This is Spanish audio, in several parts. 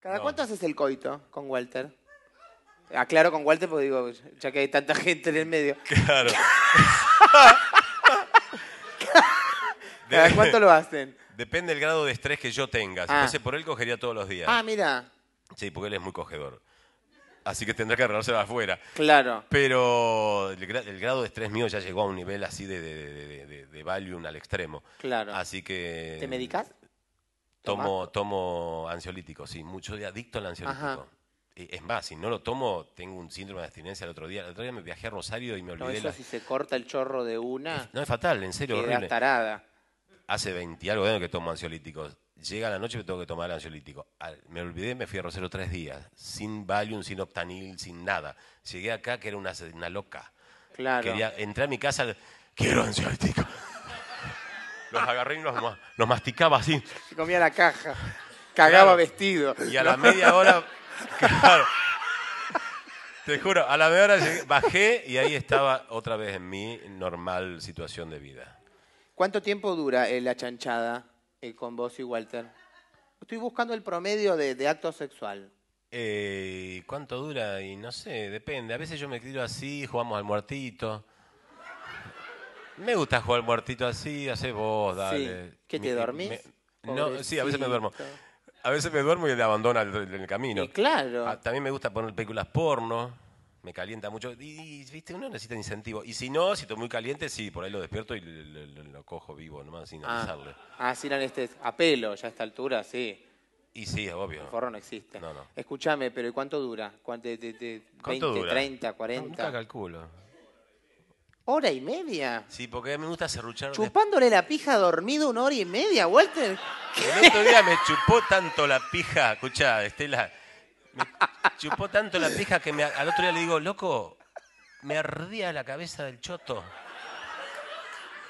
¿Cada cuánto haces el coito con Walter? Aclaro con Walter porque digo, ya que hay tanta gente en el medio. Claro. ¿Cada cuánto lo hacen? Depende del grado de estrés que yo tenga. Si ah. fuese por él, cogería todos los días. Ah, mira. Sí, porque él es muy cogedor. Así que tendrá que de afuera. Claro. Pero el, grado de estrés mío ya llegó a un nivel así de, de, Valium al extremo. Claro. Así que. ¿Te medicas? Tomo, tomo ansiolítico, sí, mucho adicto al ansiolítico. y eh, Es más, si no lo tomo, tengo un síndrome de abstinencia el otro día. El otro día me viajé a Rosario y me olvidé. No, eso si se corta el chorro de una. no, es fatal, en serio, horrible. Tarada. Hace 20 algo de años que tomo ansiolíticos. Llega la noche y me tengo que tomar ansiolítico. me olvidé, me fui a Rosario tres días. Sin Valium, sin Optanil, sin nada. Llegué acá que era una, loca. Claro. Quería, entré a mi casa, quiero ansiolítico los agarré y los, masticaba así. comía la caja, cagaba vestido. Y a la media hora, claro, te juro, a la media hora bajé y ahí estaba otra vez en mi normal situación de vida. ¿Cuánto tiempo dura eh, la chanchada eh, con vos y Walter? Estoy buscando el promedio de, acto sexual. Eh, ¿Cuánto dura? Y no sé, depende. A veces yo me tiro así, jugamos al muertito. Me gusta jugar muertito así, hace vos, dale. ¿Qué, te dormís? no, sí, a veces me duermo. A veces me duermo y le abandona el, el camino. claro. Ah, también me gusta poner películas porno, me calienta mucho. Y, viste, uno necesita incentivo. Y si no, si estoy muy caliente, sí, por ahí lo despierto y lo, cojo vivo nomás, sin ah. avisarle. Ah, sin eran este, A pelo, ya a esta altura, sí. Y sí, es obvio. El forro no existe. No, no. Escúchame, pero ¿y cuánto dura? ¿Cuánto, de, 20, 30, 40? No, nunca calculo. ¿Hora y media? Sí, porque a mí me gusta cerruchar... Chupándole la pija dormido una hora y media, Walter. El otro día me chupó tanto la pija, escucha, Estela, me chupó tanto la pija que me, al otro día le digo, loco, me ardía la cabeza del choto.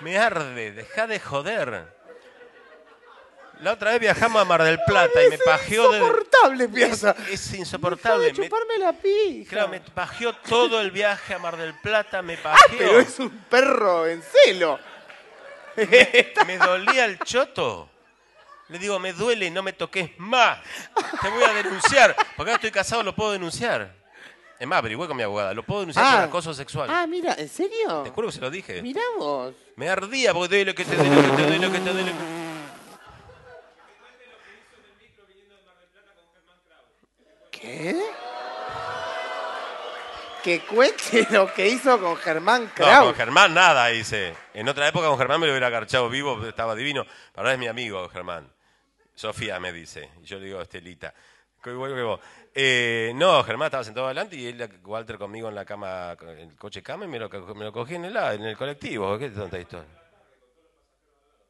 Me arde, deja de joder. La otra vez viajamos a Mar del Plata y me pajeó. de- Insoportable, pieza. Es insoportable. chuparme la pija. Claro, me pajeó todo el viaje a Mar del Plata, me ah, pajeó. Pero es un perro en celo. Me dolía el choto. Le digo, me duele, no me toques más. Te voy a denunciar. Porque ahora estoy casado, lo puedo denunciar. Es más, averigüé con mi abogada. Lo puedo denunciar por ah. acoso sexual. Ah, mira, ¿en serio? Te juro que se lo dije. miramos Me ardía porque te doy lo que te doy, que te doy, lo que te doy. ¿Qué? Que cuente lo que hizo con Germán No, con Germán nada hice. En otra época con Germán me lo hubiera agarchado vivo, estaba divino. Ahora es mi amigo Germán. Sofía me dice. Y yo le digo, Estelita. Eh, no, Germán estaba sentado adelante y él, Walter, conmigo en la cama, en el coche cama y me lo, cogí en el, en el colectivo. ¿Qué tonta historia?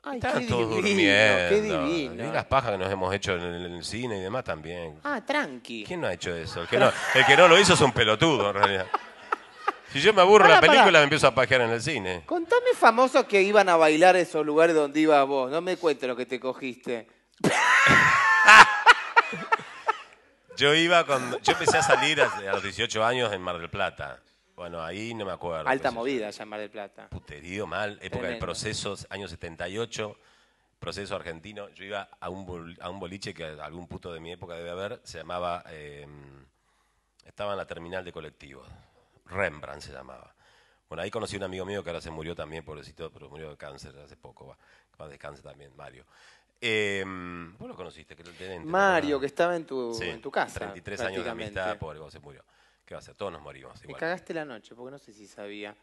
Ay, qué divino, durmiendo. qué divino. las pajas que nos hemos hecho en el, cine y demás también. Ah, tranqui. ¿Quién no ha hecho eso? El que no, lo hizo es un pelotudo, en realidad. Si yo me aburro la película, me empiezo a pajear en el cine. Contame famoso, que iban a bailar esos lugares donde ibas vos. No me cuentes lo que te cogiste. Yo iba con. Yo empecé a salir a los 18 años en Mar del Plata. Bueno, ahí no me acuerdo. Alta movida eh, allá en Mar del Plata. Puterío mal, época del proceso, año 78, proceso argentino. Yo iba a un, a un boliche que algún puto de mi época debe haber, se llamaba, em, estaba en la terminal de colectivos, Rembrandt se llamaba. Bueno, ahí conocí a un amigo mío que ahora se murió también, pobrecito, pero murió de cáncer hace poco, va, va de también, Mario. Em, vos lo conociste, Mario, que estaba en tu, en tu casa. 33 años de amistad, pobre, se murió. ¿Qué va a ser? Todos nos morimos. Igual. Me cagaste la noche, porque no sé si sabía.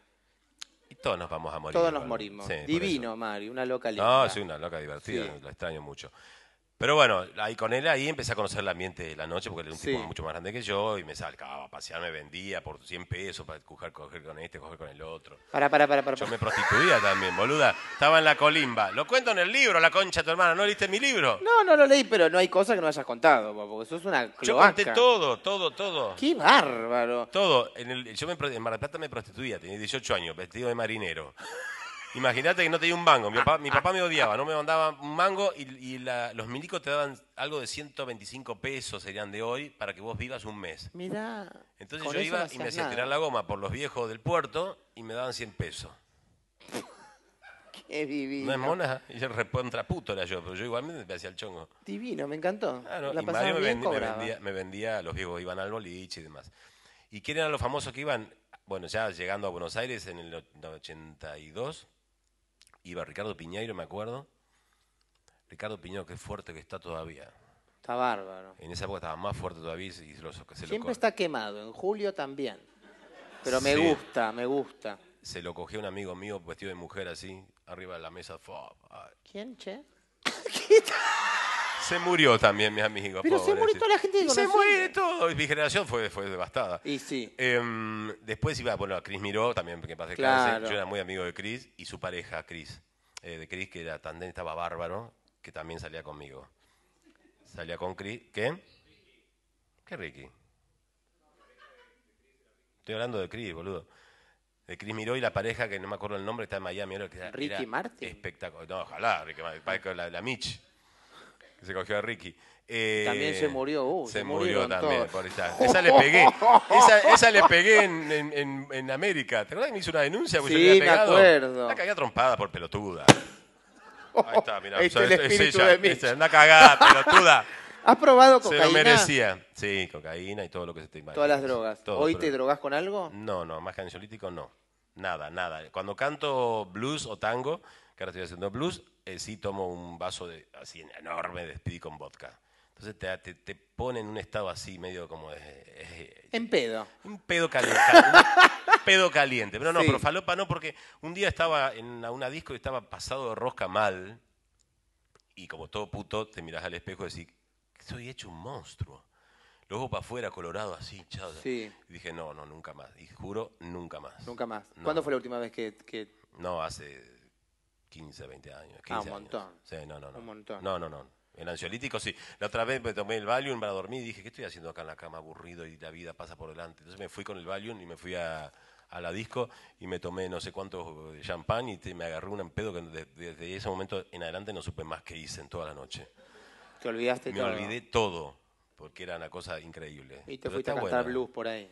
Y todos nos vamos a morir. Todos nos morimos. Divino, Mario, una loca linda. No, soy una loca divertida, lo extraño mucho. Pero bueno, ahí con él ahí empecé a conocer el ambiente de la noche, porque él era un tipo mucho más grande que yo, y me salcaba a pasear, me vendía por 100 pesos para coger, con este, coger con el otro. Para, para, para, Yo me prostituía también, boluda. Estaba en la colimba. Lo cuento en el libro, la concha tu hermana. ¿No leíste mi libro? No, no lo leí, pero no hay cosas que no hayas contado, porque es una cloaca. Yo conté todo, todo, todo. ¡Qué bárbaro! Todo. En el, yo me, en Mar del Plata me prostituía, tenía 18 años, vestido de marinero. Imagínate que no te di un mango. Mi papá, me odiaba, no me mandaba un mango y, la, los milicos te daban algo de 125 pesos, serían de hoy, para que vos vivas un mes. Mira. Entonces yo iba y me hacía tirar la goma por los viejos del puerto y me daban 100 pesos. Qué divino. No es mona, y puto era yo, pero yo igualmente me hacía el chongo. Divino, me encantó. la y Mario me, vendía, me, vendía, me vendía, los viejos iban al boliche y demás. ¿Y quién eran los famosos que iban? Bueno, ya llegando a Buenos Aires en el 82, Iba Ricardo Piñeiro, me acuerdo. Ricardo Piñeiro, qué fuerte que está todavía. Está bárbaro. En esa época estaba más fuerte todavía y Siempre está quemado, en julio también. Pero me gusta, me gusta. Se lo cogió un amigo mío vestido de mujer así, arriba de la mesa. ¿Quién, che? Se murió también, mi amigo. Pero se murió toda la gente Se murió de todo. Mi generación fue, fue devastada. Y sí. Em, después iba, poner a Chris Miró, también, que pasé clase, Yo era muy amigo de Chris y su pareja, Chris. Eh, de Chris, que era estaba bárbaro, que también salía conmigo. Salía con Chris. ¿Qué? ¿Qué Ricky? Estoy hablando de Chris, boludo. De Chris Miró y la pareja, que no me acuerdo el nombre, está en Miami. Ricky Martin. No, ojalá, Ricky Martin. La, la Mitch se cogió a Ricky. también se eh, murió. Uh, se, murió también, por esa. esa le pegué. Esa, esa le pegué en, en, en, América. ¿Te acuerdas que me hizo una denuncia? sí, me acuerdo. La cagué trompada por pelotuda. Ahí está, mira Este es, una cagada, pelotuda. ¿Has probado cocaína? Se lo merecía. Sí, cocaína y todo lo que se te imagina. Todas las drogas. ¿Hoy te drogas con algo? No, no, más cancionítico no. Nada, nada. Cuando canto blues o tango, que ahora estoy haciendo blues, eh, sí tomo un vaso de, así enorme de speedy con vodka. Entonces te, te, te, pone en un estado así, medio como de, En pedo. Un pedo caliente. pedo caliente. Pero no, pero falopa no, porque un día estaba en una, disco y estaba pasado de rosca mal. Y como todo puto, te mirás al espejo y decís, soy hecho un monstruo. Luego para afuera, colorado, así, hinchado. Sí. Y dije, no, no, nunca más. Y juro, nunca más. Nunca más. ¿Cuándo fue la última vez que, que... No, hace 15, 20 años. ah, un montón. Sí, no, no, no. Un montón. No, no, no. En ansiolítico sí. La otra vez me tomé el Valium para dormir y dije, ¿qué estoy haciendo acá en la cama aburrido y la vida pasa por delante? Entonces me fui con el Valium y me fui a, a la disco y me tomé no sé cuánto eh, champán y me agarré un pedo que desde, ese momento en adelante no supe más qué hice en toda la noche. ¿Te olvidaste todo? Me olvidé todo, porque era una cosa increíble. Y te fuiste a cantar blues por ahí.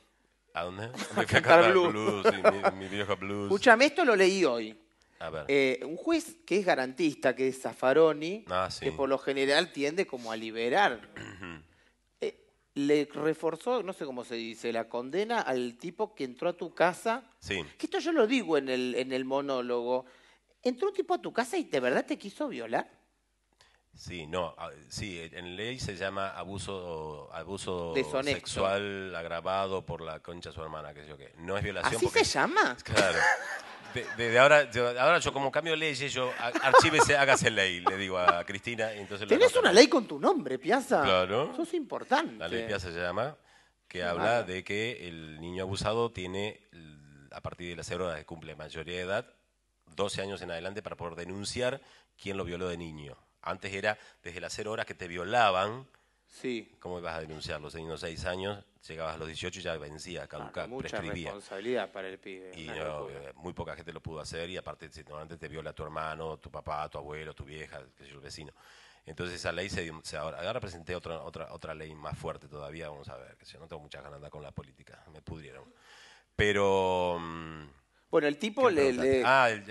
¿A dónde? Me fui a cantar, blues, mi, mi vieja blues. Escúchame, esto lo leí hoy. Eh, un juez que es garantista, que es Zaffaroni, ah, que por lo general tiende como a liberar. Eh, le reforzó, no sé cómo se dice, la condena al tipo que entró a tu casa. Sí. Que esto yo lo digo en el, en el monólogo. ¿Entró un tipo a tu casa y de verdad te quiso violar? Sí, no, sí, en ley se llama abuso abuso sexual agravado por la concha de su hermana, qué sé yo qué. No es violación. ¿Así se llama? Claro desde ahora, yo, ahora yo como cambio leyes, yo archívese, hágase ley, le digo a Cristina. entonces Tenés una ley con tu nombre, Piazza. Claro. Eso es importante. La ley Piazza se llama, que habla de que el niño abusado tiene, a partir de las horas de cumple mayoría de edad, 12 años en adelante para poder denunciar quién lo violó de niño. Antes era desde las 0 horas que te violaban Sí. ¿Cómo ibas a denunciarlo? Teniendo seis años, llegabas a los 18 y ya vencía, ah, caducaba, prescribía. mucha responsabilidad para el pibe. Y eh, muy poca gente lo pudo hacer y aparte antes te viola tu hermano, tu papá, tu abuelo, tu vieja, que yo, el vecino. Entonces esa ley se, ahora, presenté otra, otra, otra ley más fuerte todavía, vamos a ver, que si no tengo muchas ganas de con la política, me pudrieron. Pero... Mm, bueno, el tipo le, Ah, el,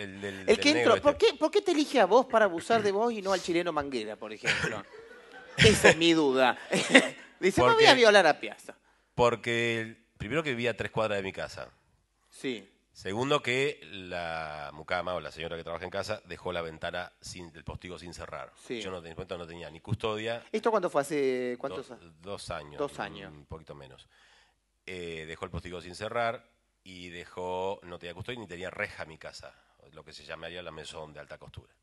que entró. Este. ¿Por, qué, ¿Por qué te elige a vos para abusar de vos y no al chileno Manguera, por ejemplo? Esa es mi duda. Dice, no voy a violar a Piazza. Porque primero que vivía a tres cuadras de mi casa. Sí. Segundo que la mucama o la señora que trabaja en casa dejó la ventana sin el postigo sin cerrar. Sí. Yo no, cuenta no tenía ni custodia. ¿Esto cuándo fue? ¿Hace cuántos años? Dos, años. Dos años. Un poquito menos. Eh, dejó el postigo sin cerrar y dejó, no tenía custodia ni tenía reja mi casa, lo que se llamaría la mesón de alta costura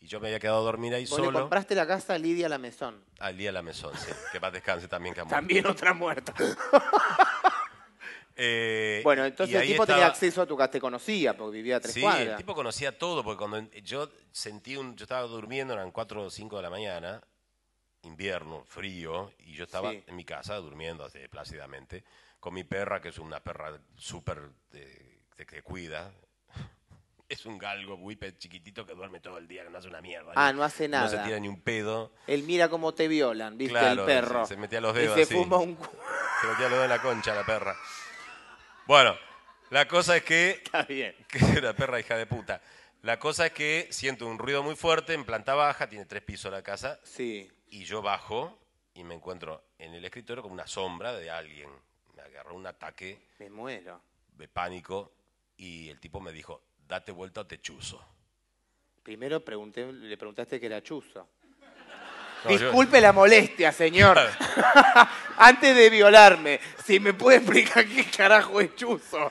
y yo me había quedado a dormir ahí ¿Vos solo. Le compraste la casa a Lidia Lamesón. A Lidia Mesón, sí. Que más descanse también, que También otra muerta. Eh, bueno, entonces el tipo tenía acceso a tu casa, te conocía, porque vivía tres cuadras. Sí, el tipo conocía todo, porque cuando yo sentí un... Yo estaba durmiendo, eran cuatro o 5 de la mañana, invierno, frío, y yo estaba en mi casa durmiendo plácidamente, con mi perra, que es una perra súper... Eh, que cuida, es un galgo buipe chiquitito que duerme todo el día, que no hace una mierda. Ah, no hace nada. No se tira ni un pedo. Él mira cómo te violan, viste, el perro. Se, metía los dedos. se fuma un Se metía los dedos en la concha la perra. Bueno, la cosa es que. Está bien. Que la perra hija de puta. La cosa es que siento un ruido muy fuerte en planta baja, tiene tres pisos la casa. Sí. Y yo bajo y me encuentro en el escritorio con una sombra de alguien. Me agarró un ataque. Me muero. De pánico. Y el tipo me dijo, date vuelta, te chuzo. Primero le preguntaste que era chuzo. Disculpe la molestia, señor. Antes de violarme, si me puede explicar qué carajo es chuzo.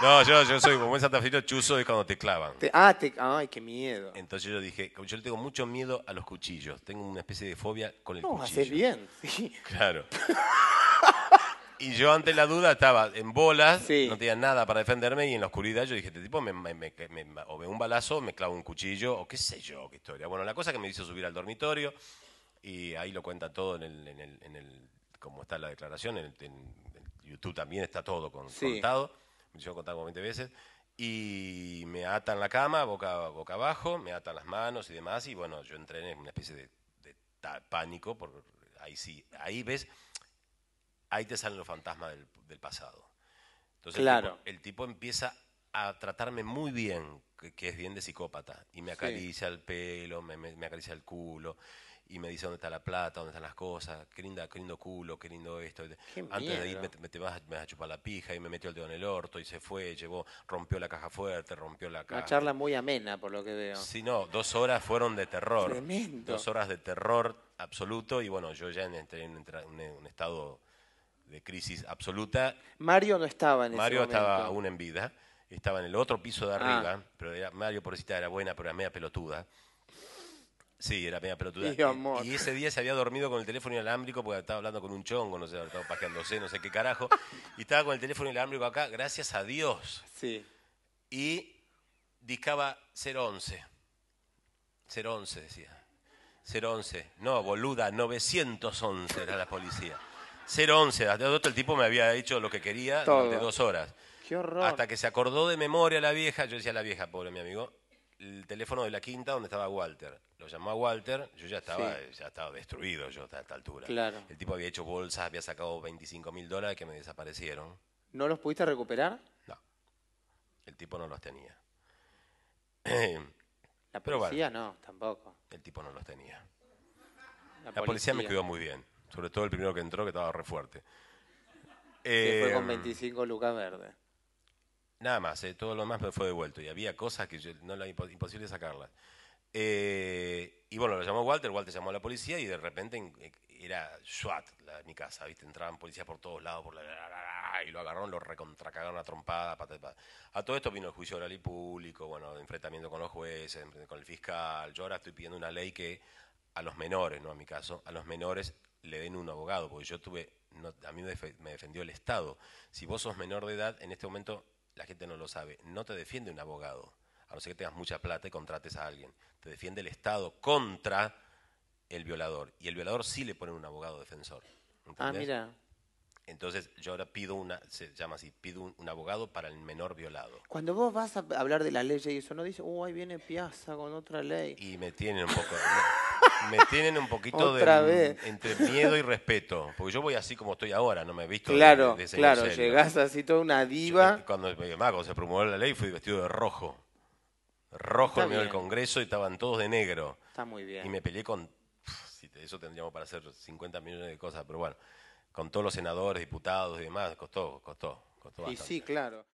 no, yo, soy como Santa santafesino, chuzo es cuando te clavan. ah, ay, qué miedo. Entonces yo dije, yo le tengo mucho miedo a los cuchillos. Tengo una especie de fobia con el No, cuchillo. bien. Sí. Claro. Y yo ante la duda estaba en bolas, no tenía nada para defenderme y en la oscuridad yo dije, este tipo me, me, o un balazo, me clavo un cuchillo o qué sé yo, qué historia. Bueno, la cosa que me hizo subir al dormitorio y ahí lo cuenta todo en el, en el, en el como está la declaración, en, YouTube también está todo contado, me hicieron contar como 20 veces. Y me atan la cama, boca, boca abajo, me atan las manos y demás. Y bueno, yo entré en una especie de, pánico, por ahí sí, ahí ves ahí te salen los fantasmas del, pasado. Entonces el, tipo, empieza a tratarme muy bien, que, es bien de psicópata, y me acaricia el pelo, me, acaricia el culo, y me dice dónde está la plata, dónde están las cosas, qué, qué lindo culo, qué lindo esto. Antes de ir me, vas, a chupar la pija y me metió el dedo en el orto y se fue, llevó, rompió la caja fuerte, rompió la caja. Una charla muy amena, por lo que veo. Sí, no, dos horas fueron de terror. Tremendo. Dos horas de terror absoluto y bueno, yo ya entré en en un estado de crisis absoluta. Mario no estaba en ese Mario estaba aún en vida, estaba en el otro piso de ah. arriba, pero era, Mario cita era buena, pero era media pelotuda. Sí, era media pelotuda. Y, ese día se había dormido con el teléfono inalámbrico porque estaba hablando con un chongo, no sé, estaba pajeándose, no sé qué carajo. Y estaba con el teléfono inalámbrico acá, gracias a Dios. Sí. Y discaba 011. 011 decía. 011. No, boluda, 911 era la policía. 011. Hasta el tipo me había hecho lo que quería durante dos horas. Hasta que se acordó de memoria la vieja, yo decía la vieja, pobre mi amigo, el teléfono de la quinta donde estaba Walter. Lo llamó a Walter, yo ya estaba, ya estaba destruido yo a esta altura. Claro. El tipo había hecho bolsas, había sacado 25 mil dólares que me desaparecieron. ¿No los pudiste recuperar? No. El tipo no los tenía. La policía no, tampoco. El tipo no los tenía. La, policía me cuidó muy bien. Sobre todo el primero que entró, que estaba re fuerte. Eh, fue con 25 em, lucas Verde. Nada más, eh, todo lo demás me fue devuelto. Y había cosas que yo, no era imposible sacarlas. Eh, y bueno, lo llamó Walter, Walter llamó a la policía y de repente eh, era SWAT la, mi casa, ¿viste? Entraban policías por todos lados, por la, y lo agarraron, lo recontracagaron a trompada. A todo esto vino el juicio oral y público, bueno, enfrentamiento con los jueces, con el fiscal. Yo ahora estoy pidiendo una ley que a los menores, no a mi caso, a los menores le den un abogado, porque yo tuve, a mí me defendió el Estado. Si vos sos menor de edad, en este momento la gente no lo sabe, no te defiende un abogado, a no ser que tengas mucha plata y contrates a alguien. Te defiende el Estado contra el violador. Y el violador sí le ponen un abogado defensor. Ah, mira. Entonces yo ahora pido una, se llama así, pido un, abogado para el menor violado. Cuando vos vas a hablar de la ley y eso, no dice, oh, ahí viene Piazza con otra ley. Y me tienen un poco... me tienen un poquito de, entre miedo y respeto. Porque yo voy así como estoy ahora, no me he visto. Claro, de, claro, llegás así toda una diva. Eh, eh, cuando, se promulgó la ley fui vestido de rojo. Rojo en medio del Congreso y estaban todos de negro. Está muy bien. Y me peleé con. eso tendríamos para hacer 50 millones de cosas, pero bueno, con todos los senadores, diputados y demás, costó, costó. costó y sí, claro.